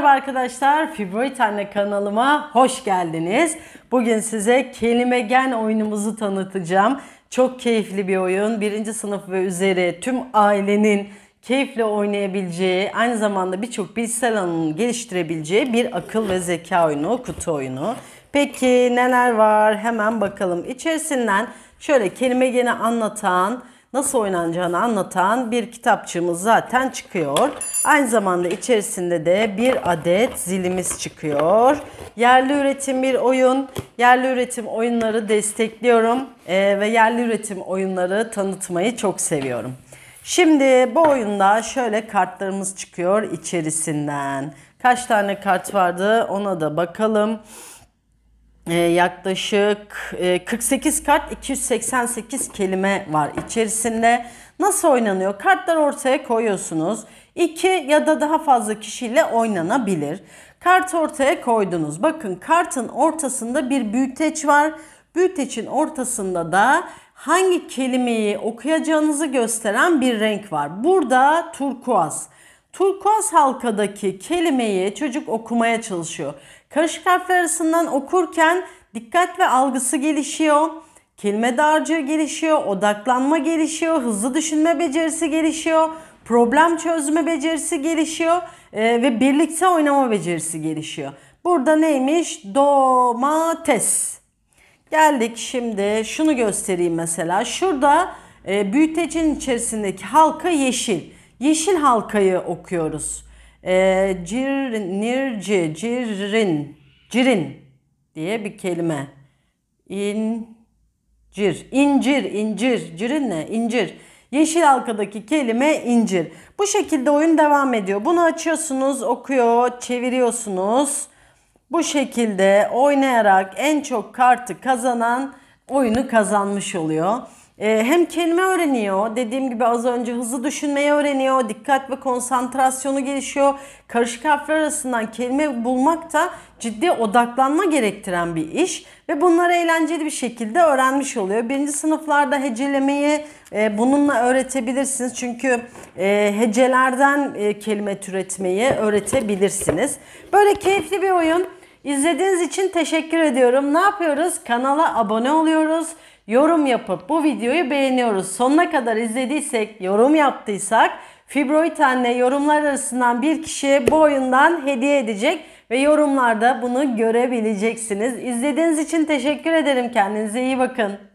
Merhaba arkadaşlar, Fibroid Anne kanalıma hoş geldiniz. Bugün size kelime gen oyunumuzu tanıtacağım. Çok keyifli bir oyun. Birinci sınıf ve üzeri tüm ailenin keyifle oynayabileceği, aynı zamanda birçok bilgisayar alanını geliştirebileceği bir akıl ve zeka oyunu, kutu oyunu. Peki neler var? Hemen bakalım. İçerisinden şöyle kelime geni anlatan, nasıl oynanacağını anlatan bir kitapçığımız zaten çıkıyor. Aynı zamanda içerisinde de bir adet zilimiz çıkıyor. Yerli üretim bir oyun. Yerli üretim oyunları destekliyorum ee, ve yerli üretim oyunları tanıtmayı çok seviyorum. Şimdi bu oyunda şöyle kartlarımız çıkıyor içerisinden. Kaç tane kart vardı ona da bakalım. Ee, yaklaşık 48 e, kart 288 kelime var içerisinde. Nasıl oynanıyor? Kartlar ortaya koyuyorsunuz. 2 ya da daha fazla kişiyle oynanabilir. Kart ortaya koydunuz. Bakın kartın ortasında bir büyüteç var. Büyüteçin ortasında da hangi kelimeyi okuyacağınızı gösteren bir renk var. Burada turkuaz. Turkuaz halkadaki kelimeyi çocuk okumaya çalışıyor. Karışık harfler arasından okurken dikkat ve algısı gelişiyor. Kelime dağarcığı gelişiyor, odaklanma gelişiyor, hızlı düşünme becerisi gelişiyor, problem çözme becerisi gelişiyor e, ve birlikte oynama becerisi gelişiyor. Burada neymiş? Domates. Geldik şimdi şunu göstereyim mesela. Şurada e, büyütecin içerisindeki halka yeşil. Yeşil halkayı okuyoruz. E, cir, nirci, cirin, cirin diye bir kelime. cir, incir, incir, cirin ne? İncir. Yeşil halkadaki kelime incir. Bu şekilde oyun devam ediyor. Bunu açıyorsunuz, okuyor, çeviriyorsunuz. Bu şekilde oynayarak en çok kartı kazanan oyunu kazanmış oluyor. Ee, hem kelime öğreniyor. Dediğim gibi az önce hızlı düşünmeyi öğreniyor. Dikkat ve konsantrasyonu gelişiyor. Karışık harfler arasından kelime bulmak da ciddi odaklanma gerektiren bir iş. Ve bunları eğlenceli bir şekilde öğrenmiş oluyor. Birinci sınıflarda hecelemeyi e, bununla öğretebilirsiniz. Çünkü e, hecelerden e, kelime türetmeyi öğretebilirsiniz. Böyle keyifli bir oyun. İzlediğiniz için teşekkür ediyorum. Ne yapıyoruz? Kanala abone oluyoruz yorum yapıp bu videoyu beğeniyoruz. Sonuna kadar izlediysek, yorum yaptıysak Fibroid anne yorumlar arasından bir kişiye bu oyundan hediye edecek ve yorumlarda bunu görebileceksiniz. İzlediğiniz için teşekkür ederim. Kendinize iyi bakın.